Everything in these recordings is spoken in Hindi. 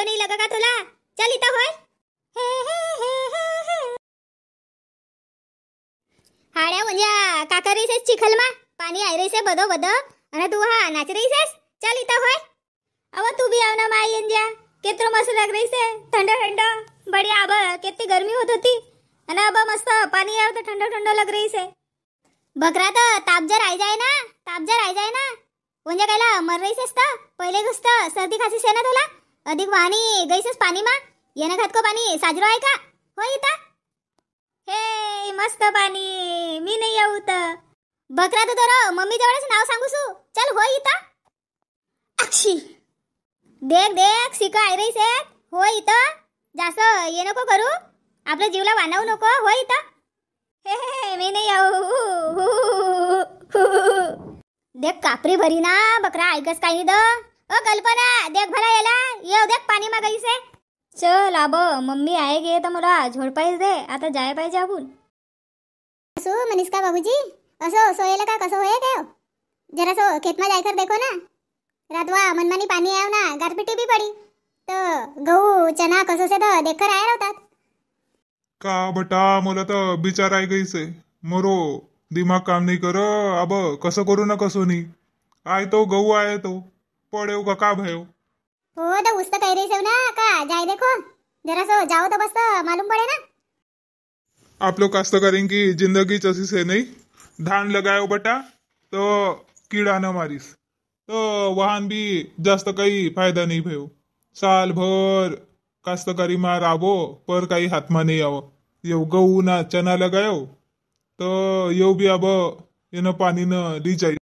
धंदो नाही लगा का तुला चल इथं होय हाड्या म्हणजे काका रहीसेस चिखलमा पाणी आय रहीसे बदो बदो आणि तू हा नाच रहीसेस चल इथं होय अव तू भी आव ना माई अंजा केत्र मस्त लग रहीसे थंड थंड बड़ी आब कितनी गर्मी होत होती અને આબા મસ્ત પાણી આવે તો ઠંડો ઠંડો લગ રહી છે બકરા તો તાપજર આઈ જાય ના તાપજર આઈ જાય ના ઉંજે કહેલા મર રહી છે પહેલે ઘુસતા શરદી ખાંસી છે ને તોલા अधिक वाणी गैसेस पाणी मा येणं को पाणी साजरो आहे का हो इता हे मस्त पाणी मी नाही येऊ तर बकरा तर तर मम्मी जवळच नाव सांगू सु चल हो इता देख देख सिका आहे सेट हो इथं जास्त ये नको करू आपल्या जीवला वानावू नको हो इथं हे हे मी नाही येऊ देख कापरी भरी ना बकरा ऐकस काही द ओ कल्पना देख भला याला ये देख पाणी से चल आब मम्मी आहे गे तर मला झोडपायच दे आता जाय पाहिजे आपण असो मनीष का बाबूजी असो सोयला का कसं होय काय जरा सो खेतमा जायकर देखो ना रातवा मनमानी पाणी आव ना गारपिटी बी पडी तर गहू चना कसं से तर देखकर आहे राहतात का बटा मला तर बिचार आहे से मरो दिमाग काम नाही कर अब कसो करू ना कसो नाही आय तो गहू आहे तो पडेव का का भयो हो द उस्त कह रही सेव ना का जाय देखो जरा सो जाओ तो बस मालूम पड़े ना आप लोग कष्ट करेंगे जिंदगी चसी से नहीं धान लगायो बटा तो कीड़ा ना मारिस तो वाहन भी जास्त काही फायदा नाही भयो भर कास्तकारी मा राबो पर काही हातमा नाही आव येऊ गहू ना चना लगायो तो येऊ बी अब येणं न डी जाईल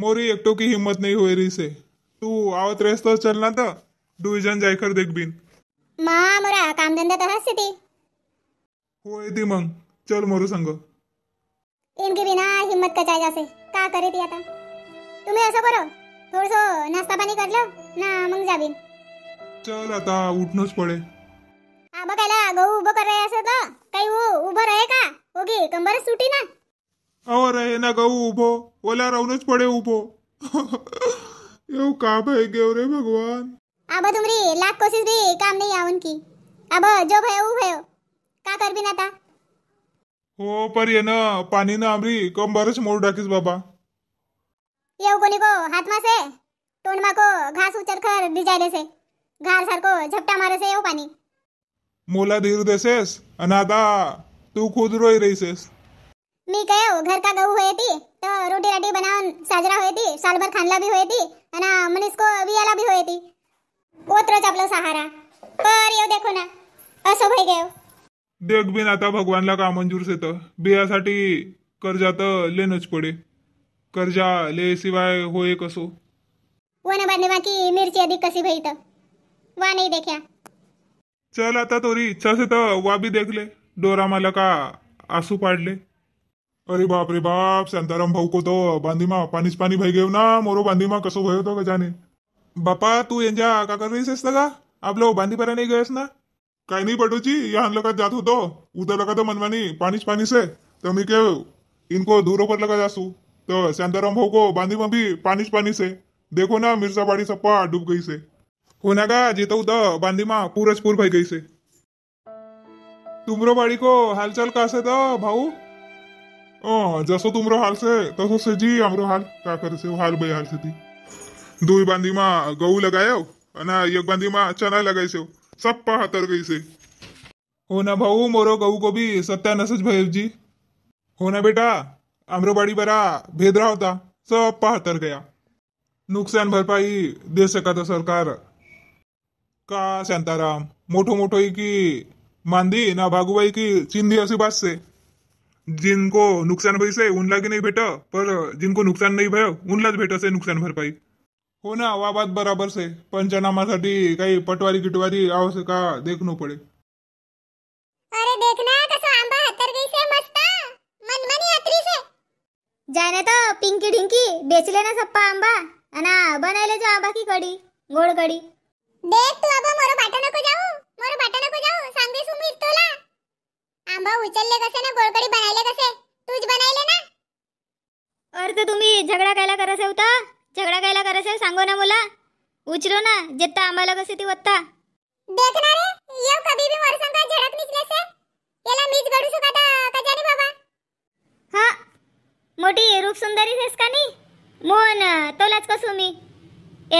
मोरी एकटो की हिम्मत नहीं होई रही से तू आवत रेस तो चलना था डिविजन जाय देख बिन माँ मोरा काम धंदा तो हस ती होए ती मग चल मोरू संग इनके बिना हिम्मत का जायजा से का करे ती आता तुम्ही असं करो थोडसो नाश्ता पाणी कर लो ना मग बिन चल आता उठणंच पडे आ बघायला गहू उभं असे तर काही उभं रहे का ओगी कंबर सुटी ना અવરે એના ગૌ ઊભો ઓલા રવનો જ પડે ઊભો એવું કા ભાઈ ગયો રે ભગવાન આ બધું રી લાખ કોશિશ રી કામ નહીં આવું કી આ બસ જો ભાઈ ઊભો ભયો કા કર બી નાતા હો પર એન પાણી ના આમરી કમબર જ મોર ડાકીસ બાબા એવું કોની કો હાથમાં છે ટોંડમાં કો ઘાસ ઉચર ખર ડીજાઈ દેશે ઘાર સરકો ઝપટા મારે છે એવું પાણી મોલા ધીર દેશેસ અને આતા તું ખુદ રોઈ રહી છે मी કયો ઘર કા ગઉ હોય હતી તો રોટી રાટી બનાવ સાજરા હોય હતી સાલભર ખાનલા બી હોય હતી અને મनीष को વિયાલા બી હોય હતી ઓતરો જ આપણો સહારા પર યો દેખો ના અસો ભાઈ देख बिन आता भगवानला का मंजूर से तर बियासाठी कर्जा तर लेणंच पडे कर्जा ले शिवाय होय कसो वन बाने बाकी मिरची अधिक कसी भई तर वा नाही देख्या चल आता तोरी इच्छा से तर वा बी देखले डोरा मला का आसू पाडले अरे बाप रे बाप शांताराम भाऊ તો બાંધીમાં પાણીસ પાણી ભાઈ ना मोरो मोरो બાંધીમાં कसो ભયો તો ગજાને बापा तू यांच्या का येसेस का आपलं पर्या नाही गयस ना काय नाही पटूची या लगत जात होतो उद्या का मनवानी मनमानी पाणीच पाणी से तर मी के इनको दूर पर लगा जासू तर शांताराम भाऊ को बांधी भी पाणीच पानी से देखो ना बाड़ी सप्पा डूब गई से हो ना का जेतो उद बांदीमा पूरज पूर भाई गई से तुमरो बाड़ी को हालचाल का असे भाऊ हाँ, जसो तुमरो हाल से तसो से जी हमरो हाल का करे से हाल बे हाल से थी दुई बांदी मा गऊ लगायो ना एक बांदी मा चना लगाई से सब पा हतर गई से हो ना भाऊ मोरो गऊ को भी सत्यानाश भैव जी हो ना बेटा हमरो बड़ी बरा भेदरा होता सब पा हतर गया नुकसान भरपाई दे सका था तो सरकार का शांताराम मोटो मोटो की मांदी ना भागुबाई की चिंदी ऐसी बात से जिनको नुकसान भइसे उनलाई नै भेट पर जिनको नुकसान नहीं भयो उनलाच भेटसे नुकसान भरपाई हो ना वा बात बराबर से पंचनामासाठी काही पटवारी गिटवारी आवश्यका देखणू पडे अरे देखना कसं आंबा हातर गईसे मस्त मनमनी हातरी से जाने तो पिंकी ढिंकी बेचले ना सप्पा आंबा अना बनाले जो आंबा की कड़ी गोड़ कड़ी देख तू अब मोरो बाटना को जाऊ मोरो बाटना को जाऊ सांगे सुमित तोला आंबा उचलले कसे ना गोळकडी बनवले कसे तूच बनवले ना अर्थ तुम्ही झगडा कायला करसे होता झगडा कायला करसे सांगो ना मुला उचलो ना जेत्ता आंबाला कसे ती वत्ता देख रे ये कभी भी मोर संग झडक निकले से याला मीच गडू शकता का जानी बाबा हां मोठी रूप सुंदरी सेस का नी मोन तोलाच कसू मी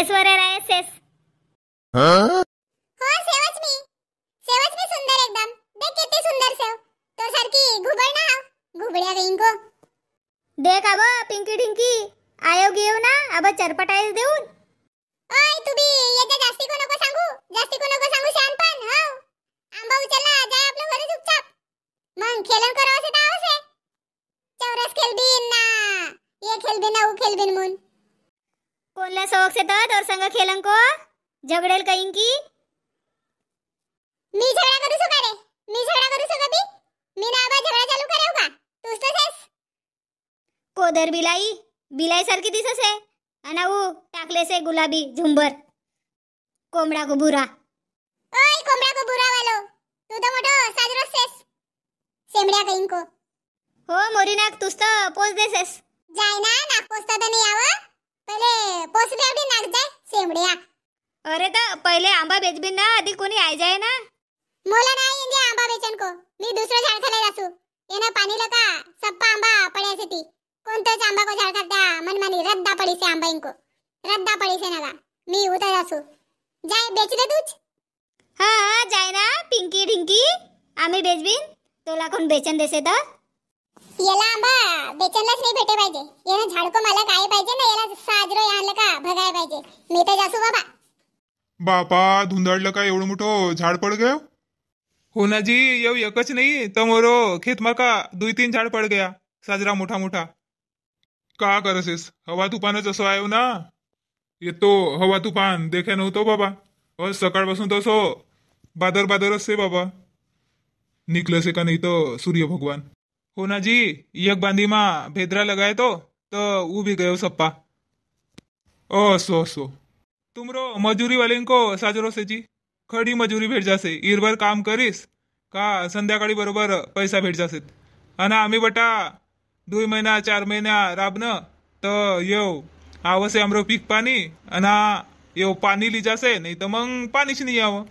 ऐश्वर्या राय सेस हां सारखी घुबड ना घुबड़िया गई गईंको देख अब पिंकी डिंकी आयोग येऊ ना अब चरपटाई दे देऊन ओए तू भी ये जा तो जास्ती को नको सांगू जास्ती को नको सांगू शान पण हो आंबा उचला आ जाय आपलं घरी चुपचाप मग खेलन करो से दावस आहे चौरस खेल बिन ना ये खेल बिन ना वो खेल बिन मुन कोणला सोख से तत और संग खेलन को झगडेल कहीं की मी झगडा करू सका रे मी झगडा करू सका बी मी ना आबा झगडा चालू करेव का तूच तसेस कोदर बिलाई बिलाई सारखी दिसस आहे अनाऊ टाकलेस आहे गुलाबी झुंबर कोंबडा बुरा ओय कोंबडा बुरा वालो तू तो मोठं साजरो सेस सेमड्या गईन को हो मोरी नाक तूच तर पोस देसेस जाय ना नाक पोसता तर नाही यावं पहिले पोस आवडी नाक जाय सेमड्या अरे तर पहिले आंबा बेचबीन ना आधी कोणी आय जाय ना मला नाही इंदी आंबा बेचन को मी दुसरं झाड खाले जासू येना पाणी लका सप्पा आंबा पड्या से ती कोणतंच आंबा को झाड खात्या मनमानी रद्दा पडी से आंबा इनको रद्दा पडी से नगा मी उतर जासू जाय बेच दे तूच हां हां जाय ना पिंकी ढिंकी आम्ही बेचबीन तोला कोण बेचन देसे तर याला आंबा बेचनलाच नाही भेटे पाहिजे याला झाडको मला काय पाहिजे ना याला साजरो आणलं का भगाय पाहिजे मी तर जासू बाबा बापा धुंदडलं का एवढं मोठं झाड पड गयो होना जी यव यकच नहीं तमोरो खेत मका दुई तीन झाड पड गया साजरा मोटा मोटा का करसेस हवा तुफानच असो आहे ना तो हवा तुफान देखे तो बाबा अ सकाळपासून तसो बादर बादरच से बाबा निकलसे का नहीं तो सूर्य भगवान हो ना जी एक बांधीमा भेदरा लगाय तो उभी गयो सप्पा ओ असो तुमरो मजूरी वाले को साजरो से जी खडी मजुरी भेट जासे इरभर काम करीस का संध्याकाळी बरोबर पैसा भेट जासे आणि आम्ही बटा दोन महिना चार महिना राबन तर येऊ आवसे आमरो पीक पाणी आणि येऊ पाणी ली जासे नाही तर मग पाणीच नाही यावं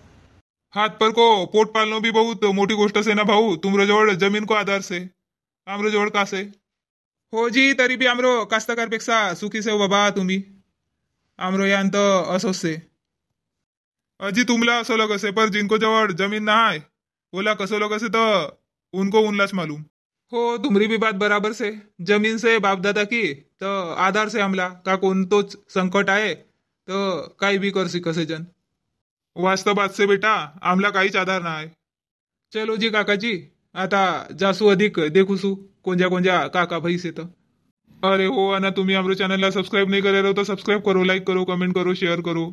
हात पर को पोट पालनो भी बहुत मोठी गोष्ट असे ना भाऊ तुमरो जवळ जमीन को आधार से आमरो जवळ कासे हो जी तरी बी आमरो पेक्षा सुखी से बाबा तुम्ही आमरो यांत असोसे अजी तुमला असोलो कसे पर जिनको जवळ जमीन ना है ओला कसोलो कसे तो उनको उन मालूम हो तुम्हारी भी बात बराबर से जमीन से बाप दादा की तो आधार से हमला का कौन तो संकट आए तो काही भी कर सी कसे जन वास्तव बात से बेटा आमला काहीच आधार ना है चलो जी काकाजी आता जासू अधिक देखूसू कोणत्या कोणत्या काका भाई से तो अरे हो ना तुम्ही चैनल सब्सक्राइब नहीं नाही करायला तो सब्सक्राइब करो लाइक करो कमेंट करो शेयर करो